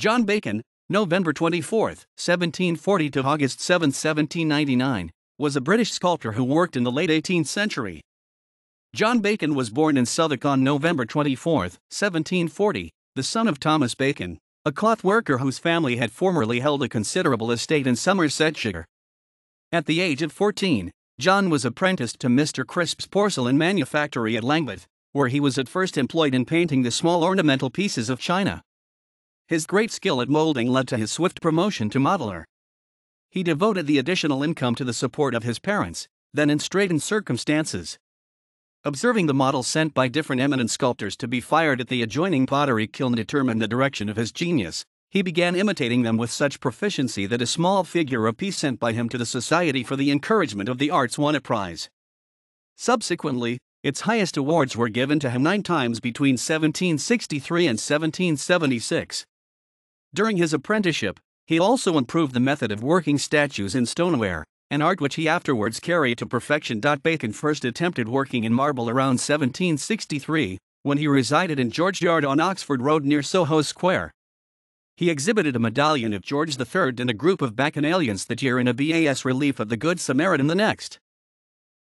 John Bacon, November 24, 1740 to August 7, 1799, was a British sculptor who worked in the late 18th century. John Bacon was born in Southwark on November 24, 1740, the son of Thomas Bacon, a cloth worker whose family had formerly held a considerable estate in Somersetshire. At the age of 14, John was apprenticed to Mr. Crisp's porcelain manufactory at Langlet, where he was at first employed in painting the small ornamental pieces of china. His great skill at molding led to his swift promotion to modeler. He devoted the additional income to the support of his parents, then in straitened circumstances. Observing the models sent by different eminent sculptors to be fired at the adjoining pottery kiln determined the direction of his genius, he began imitating them with such proficiency that a small figure of peace sent by him to the Society for the Encouragement of the Arts won a prize. Subsequently, its highest awards were given to him nine times between 1763 and 1776. During his apprenticeship, he also improved the method of working statues in stoneware, an art which he afterwards carried to perfection. Bacon first attempted working in marble around 1763, when he resided in George Yard on Oxford Road near Soho Square. He exhibited a medallion of George III and a group of Bacchanalians that year and a BAS relief of the Good Samaritan the next.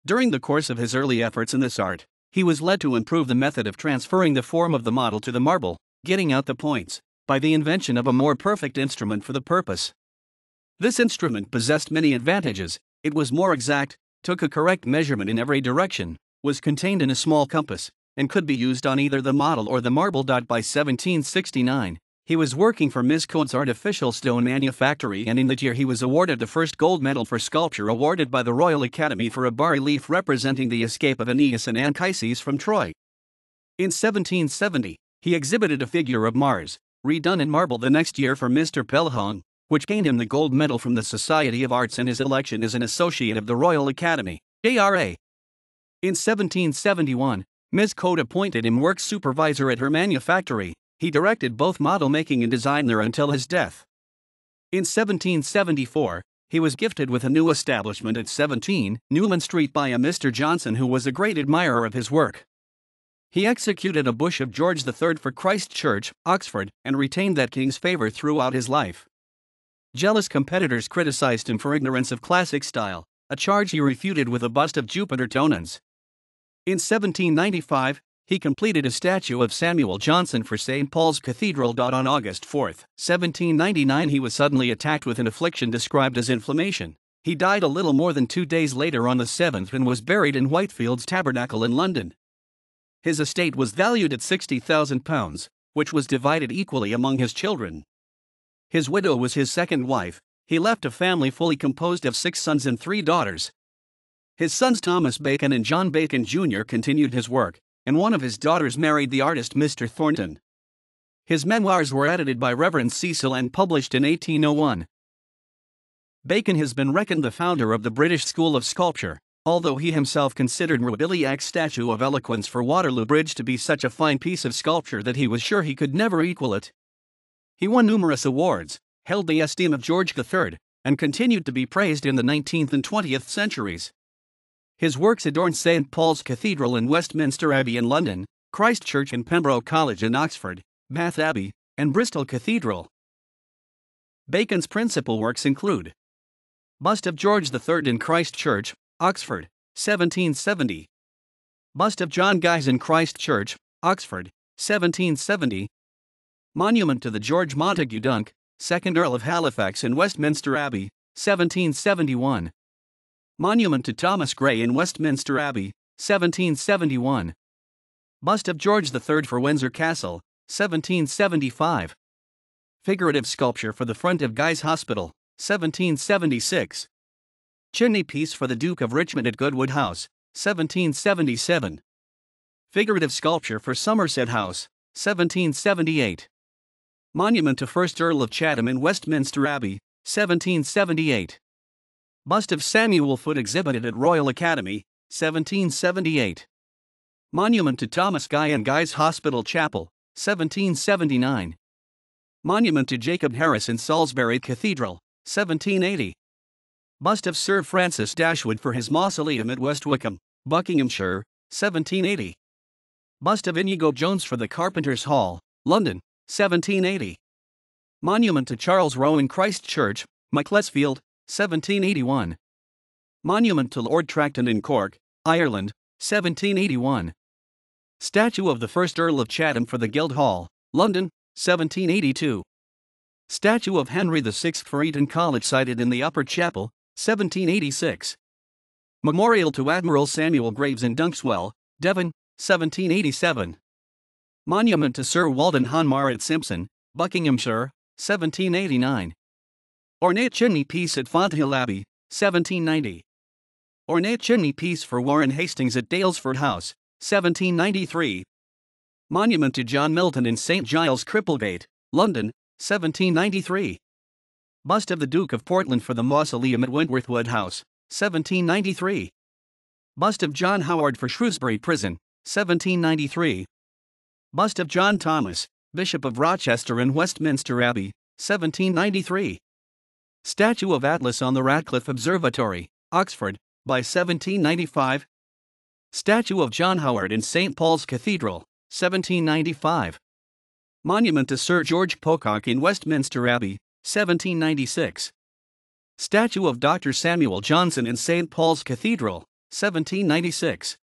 During the course of his early efforts in this art, he was led to improve the method of transferring the form of the model to the marble, getting out the points, by the invention of a more perfect instrument for the purpose. This instrument possessed many advantages, it was more exact, took a correct measurement in every direction, was contained in a small compass, and could be used on either the model or the marble. By 1769, he was working for Miskolc's artificial stone manufactory, and in that year he was awarded the first gold medal for sculpture awarded by the Royal Academy for a bas-relief representing the escape of Aeneas and Anchises from Troy. In 1770, he exhibited a figure of Mars, redone in marble the next year for Mr. Pelhong, which gained him the gold medal from the Society of Arts and his election as an Associate of the Royal Academy, ARA. In 1771, Ms. Cote appointed him works supervisor at her manufactory. He directed both model making and design there until his death. In 1774, he was gifted with a new establishment at 17 Newland Street by a Mr. Johnson who was a great admirer of his work. He executed a bush of George III for Christ Church, Oxford, and retained that king's favour throughout his life. Jealous competitors criticised him for ignorance of classic style, a charge he refuted with a bust of Jupiter Tonans. In 1795, he completed a statue of Samuel Johnson for St. Paul's Cathedral. On August 4, 1799, he was suddenly attacked with an affliction described as inflammation. He died a little more than two days later on the 7th and was buried in Whitefield's Tabernacle in London. His estate was valued at £60,000, which was divided equally among his children. His widow was his second wife, he left a family fully composed of six sons and three daughters. His sons Thomas Bacon and John Bacon Jr. continued his work, and one of his daughters married the artist Mr. Thornton. His memoirs were edited by Reverend Cecil and published in 1801. Bacon has been reckoned the founder of the British School of Sculpture. Although he himself considered Roubiliac's statue of eloquence for Waterloo Bridge to be such a fine piece of sculpture that he was sure he could never equal it. He won numerous awards, held the esteem of George III, and continued to be praised in the 19th and 20th centuries. His works adorned St. Paul's Cathedral and Westminster Abbey in London, Christ Church and Pembroke College in Oxford, Bath Abbey, and Bristol Cathedral. Bacon's principal works include Bust of George III in Christ Church, Oxford, 1770. Bust of John Guise in Christ Church, Oxford, 1770. Monument to the George Montagu Dunk, 2nd Earl of Halifax in Westminster Abbey, 1771. Monument to Thomas Gray in Westminster Abbey, 1771. Bust of George III for Windsor Castle, 1775. Figurative sculpture for the front of Guy's Hospital, 1776. Chimney piece for the Duke of Richmond at Goodwood House, 1777. Figurative sculpture for Somerset House, 1778. Monument to 1st Earl of Chatham in Westminster Abbey, 1778. Bust of Samuel Foote exhibited at Royal Academy, 1778. Monument to Thomas Guy and Guy's Hospital Chapel, 1779. Monument to Jacob Harris in Salisbury Cathedral, 1780 bust of Sir Francis Dashwood for his mausoleum at West Wickham, Buckinghamshire, 1780. Bust of Inigo Jones for the Carpenters' Hall, London, 1780. Monument to Charles Rowe in Christ Church, Macclesfield, 1781. Monument to Lord Tracton in Cork, Ireland, 1781. Statue of the first Earl of Chatham for the Guildhall, London, 1782. Statue of Henry VI for Eton College sited in the Upper Chapel, 1786. Memorial to Admiral Samuel Graves in Dunkswell, Devon, 1787. Monument to Sir Walden Hanmar at Simpson, Buckinghamshire, 1789. Ornate chimney piece at Fonthill Abbey, 1790. Ornate chimney piece for Warren Hastings at Dalesford House, 1793. Monument to John Milton in St Giles, Cripplegate, London, 1793. Bust of the Duke of Portland for the Mausoleum at Wentworth Woodhouse, 1793. Bust of John Howard for Shrewsbury Prison, 1793. Bust of John Thomas, Bishop of Rochester and Westminster Abbey, 1793. Statue of Atlas on the Radcliffe Observatory, Oxford, by 1795. Statue of John Howard in St. Paul's Cathedral, 1795. Monument to Sir George Pocock in Westminster Abbey, 1796. Statue of Dr. Samuel Johnson in St. Paul's Cathedral, 1796.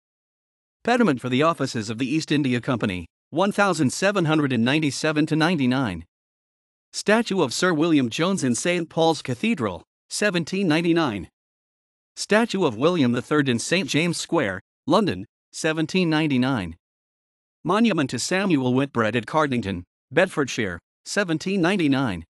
Pediment for the offices of the East India Company, 1797 to 99. Statue of Sir William Jones in St. Paul's Cathedral, 1799. Statue of William III in St. James Square, London, 1799. Monument to Samuel Whitbread at Cardington, Bedfordshire, 1799.